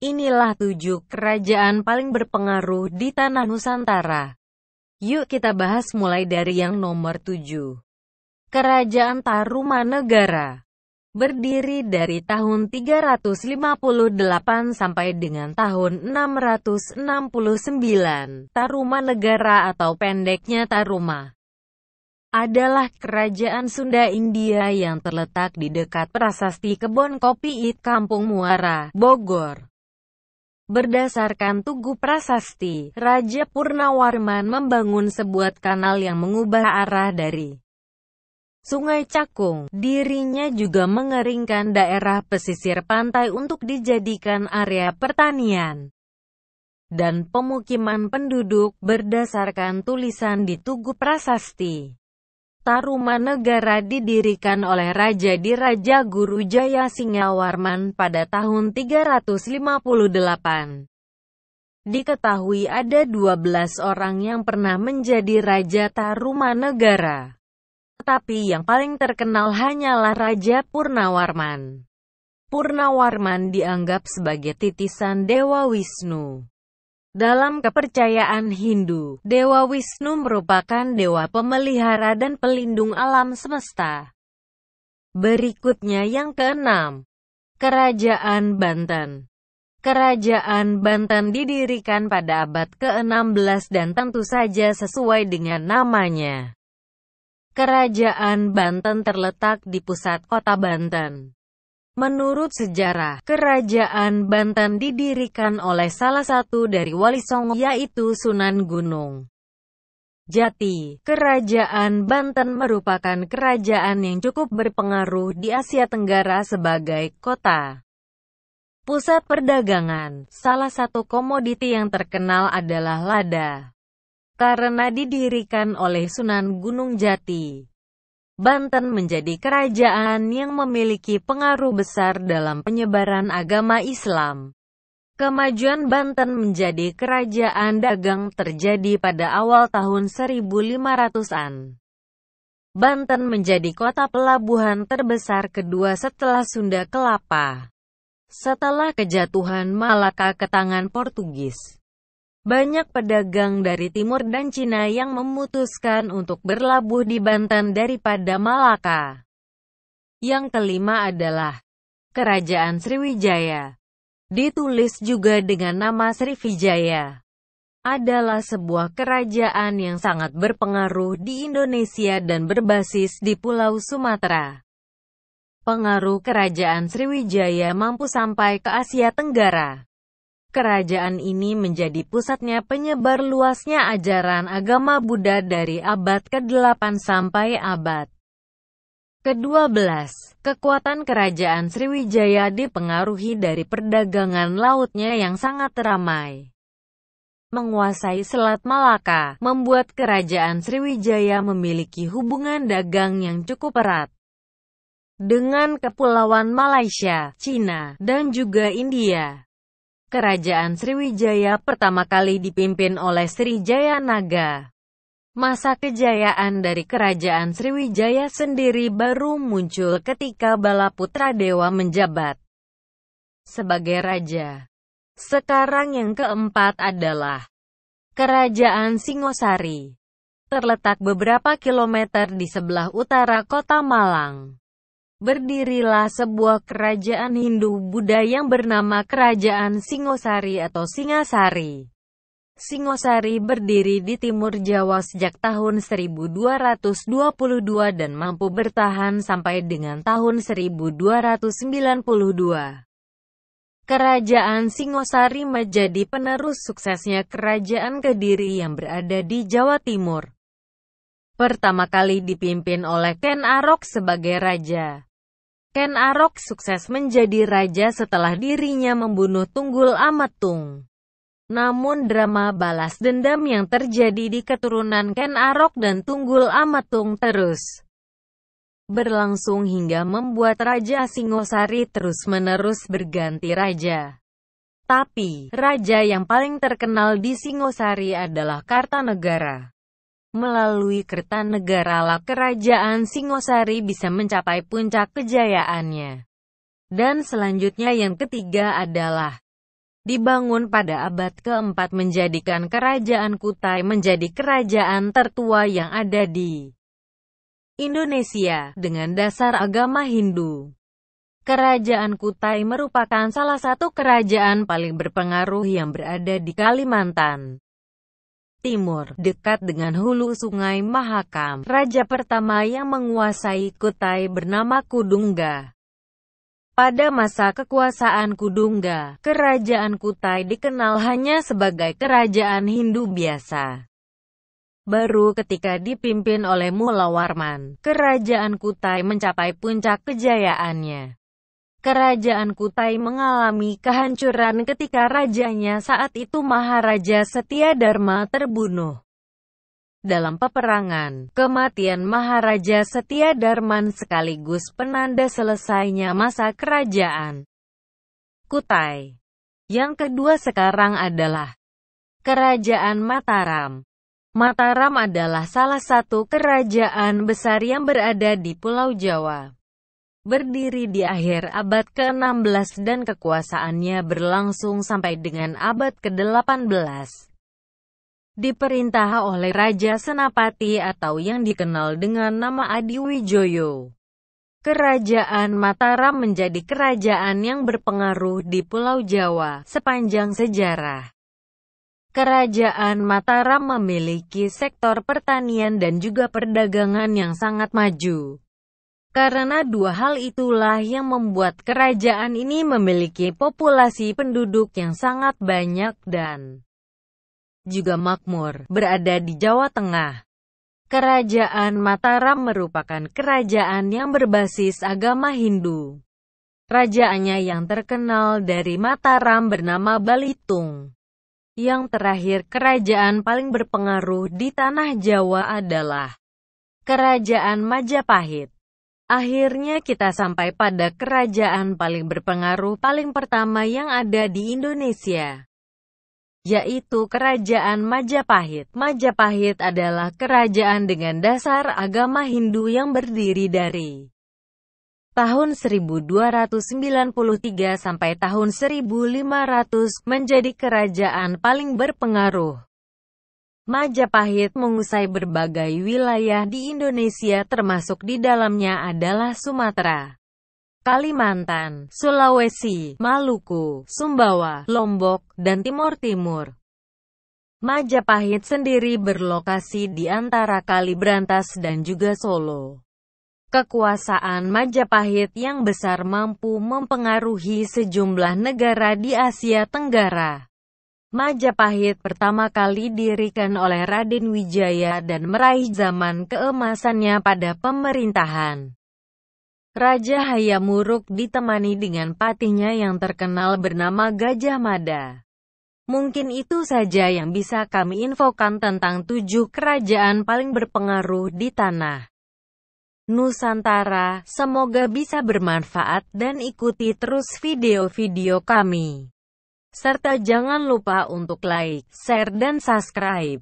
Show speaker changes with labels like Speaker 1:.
Speaker 1: Inilah tujuh kerajaan paling berpengaruh di tanah Nusantara. Yuk kita bahas mulai dari yang nomor tujuh. Kerajaan Tarumanegara berdiri dari tahun 358 sampai dengan tahun 669. Taruma Negara atau pendeknya Taruma adalah kerajaan Sunda India yang terletak di dekat prasasti Kebon Kopi It Kampung Muara, Bogor. Berdasarkan Tugu Prasasti, Raja Purnawarman membangun sebuah kanal yang mengubah arah dari Sungai Cakung. Dirinya juga mengeringkan daerah pesisir pantai untuk dijadikan area pertanian dan pemukiman penduduk berdasarkan tulisan di Tugu Prasasti. Tarumanegara didirikan oleh Raja Diraja Guru Jaya Singawarman pada tahun 358. Diketahui ada 12 orang yang pernah menjadi Raja Tarumanegara. Tetapi yang paling terkenal hanyalah Raja Purnawarman. Purnawarman dianggap sebagai titisan Dewa Wisnu. Dalam kepercayaan Hindu, Dewa Wisnu merupakan dewa pemelihara dan pelindung alam semesta. Berikutnya yang keenam, Kerajaan Banten. Kerajaan Banten didirikan pada abad ke-16 dan tentu saja sesuai dengan namanya. Kerajaan Banten terletak di pusat kota Banten. Menurut sejarah, kerajaan Banten didirikan oleh salah satu dari wali Songo yaitu Sunan Gunung. Jati, Kerajaan Banten merupakan kerajaan yang cukup berpengaruh di Asia Tenggara sebagai kota. Pusat perdagangan, salah satu komoditi yang terkenal adalah lada. Karena didirikan oleh Sunan Gunung Jati, Banten menjadi kerajaan yang memiliki pengaruh besar dalam penyebaran agama Islam. Kemajuan Banten menjadi kerajaan dagang terjadi pada awal tahun 1500-an. Banten menjadi kota pelabuhan terbesar kedua setelah Sunda Kelapa. Setelah kejatuhan Malaka ke tangan Portugis, banyak pedagang dari timur dan Cina yang memutuskan untuk berlabuh di Banten daripada Malaka. Yang kelima adalah Kerajaan Sriwijaya. Ditulis juga dengan nama Sriwijaya adalah sebuah kerajaan yang sangat berpengaruh di Indonesia dan berbasis di Pulau Sumatera. Pengaruh kerajaan Sriwijaya mampu sampai ke Asia Tenggara. Kerajaan ini menjadi pusatnya penyebar luasnya ajaran agama Buddha dari abad ke-8 sampai abad ke-12. Kekuatan kerajaan Sriwijaya dipengaruhi dari perdagangan lautnya yang sangat ramai. Menguasai Selat Malaka, membuat kerajaan Sriwijaya memiliki hubungan dagang yang cukup erat dengan Kepulauan Malaysia, Cina, dan juga India. Kerajaan Sriwijaya pertama kali dipimpin oleh Sri Jayanaga. Masa kejayaan dari Kerajaan Sriwijaya sendiri baru muncul ketika Balaputra Dewa menjabat sebagai raja. Sekarang yang keempat adalah Kerajaan Singosari. Terletak beberapa kilometer di sebelah utara kota Malang berdirilah sebuah kerajaan Hindu-Buddha yang bernama Kerajaan Singosari atau Singasari. Singosari berdiri di timur Jawa sejak tahun 1222 dan mampu bertahan sampai dengan tahun 1292. Kerajaan Singosari menjadi penerus suksesnya Kerajaan Kediri yang berada di Jawa Timur. Pertama kali dipimpin oleh Ken Arok sebagai raja. Ken Arok sukses menjadi raja setelah dirinya membunuh Tunggul Ametung. Namun drama balas dendam yang terjadi di keturunan Ken Arok dan Tunggul Ametung terus berlangsung hingga membuat Raja Singosari terus-menerus berganti raja. Tapi, raja yang paling terkenal di Singosari adalah Kartanegara. Melalui Kertanegara Kerajaan Singosari bisa mencapai puncak kejayaannya. Dan selanjutnya yang ketiga adalah dibangun pada abad keempat menjadikan kerajaan Kutai menjadi kerajaan tertua yang ada di Indonesia dengan dasar agama Hindu. Kerajaan Kutai merupakan salah satu kerajaan paling berpengaruh yang berada di Kalimantan timur, dekat dengan hulu sungai Mahakam. Raja pertama yang menguasai Kutai bernama Kudungga. Pada masa kekuasaan Kudungga, kerajaan Kutai dikenal hanya sebagai kerajaan Hindu biasa. Baru ketika dipimpin oleh Mula Warman, kerajaan Kutai mencapai puncak kejayaannya. Kerajaan Kutai mengalami kehancuran ketika rajanya saat itu Maharaja Setia Dharma terbunuh. Dalam peperangan, kematian Maharaja Setia Darman sekaligus penanda selesainya masa kerajaan Kutai. Yang kedua sekarang adalah Kerajaan Mataram. Mataram adalah salah satu kerajaan besar yang berada di Pulau Jawa berdiri di akhir abad ke-16 dan kekuasaannya berlangsung sampai dengan abad ke-18. Diperintah oleh Raja Senapati atau yang dikenal dengan nama Adiwijoyo. Kerajaan Mataram menjadi kerajaan yang berpengaruh di Pulau Jawa sepanjang sejarah. Kerajaan Mataram memiliki sektor pertanian dan juga perdagangan yang sangat maju. Karena dua hal itulah yang membuat kerajaan ini memiliki populasi penduduk yang sangat banyak dan juga makmur, berada di Jawa Tengah. Kerajaan Mataram merupakan kerajaan yang berbasis agama Hindu. Rajaannya yang terkenal dari Mataram bernama Balitung. Yang terakhir kerajaan paling berpengaruh di tanah Jawa adalah Kerajaan Majapahit. Akhirnya kita sampai pada kerajaan paling berpengaruh paling pertama yang ada di Indonesia, yaitu Kerajaan Majapahit. Majapahit adalah kerajaan dengan dasar agama Hindu yang berdiri dari tahun 1293 sampai tahun 1500 menjadi kerajaan paling berpengaruh Majapahit mengusai berbagai wilayah di Indonesia termasuk di dalamnya adalah Sumatera, Kalimantan, Sulawesi, Maluku, Sumbawa, Lombok, dan Timur Timur. Majapahit sendiri berlokasi di antara Kali Brantas dan juga Solo. Kekuasaan Majapahit yang besar mampu mempengaruhi sejumlah negara di Asia Tenggara. Majapahit pertama kali dirikan oleh Raden Wijaya dan meraih zaman keemasannya pada pemerintahan. Raja Hayamuruk ditemani dengan patihnya yang terkenal bernama Gajah Mada. Mungkin itu saja yang bisa kami infokan tentang tujuh kerajaan paling berpengaruh di tanah. Nusantara, semoga bisa bermanfaat dan ikuti terus video-video kami. Serta jangan lupa untuk like, share dan subscribe.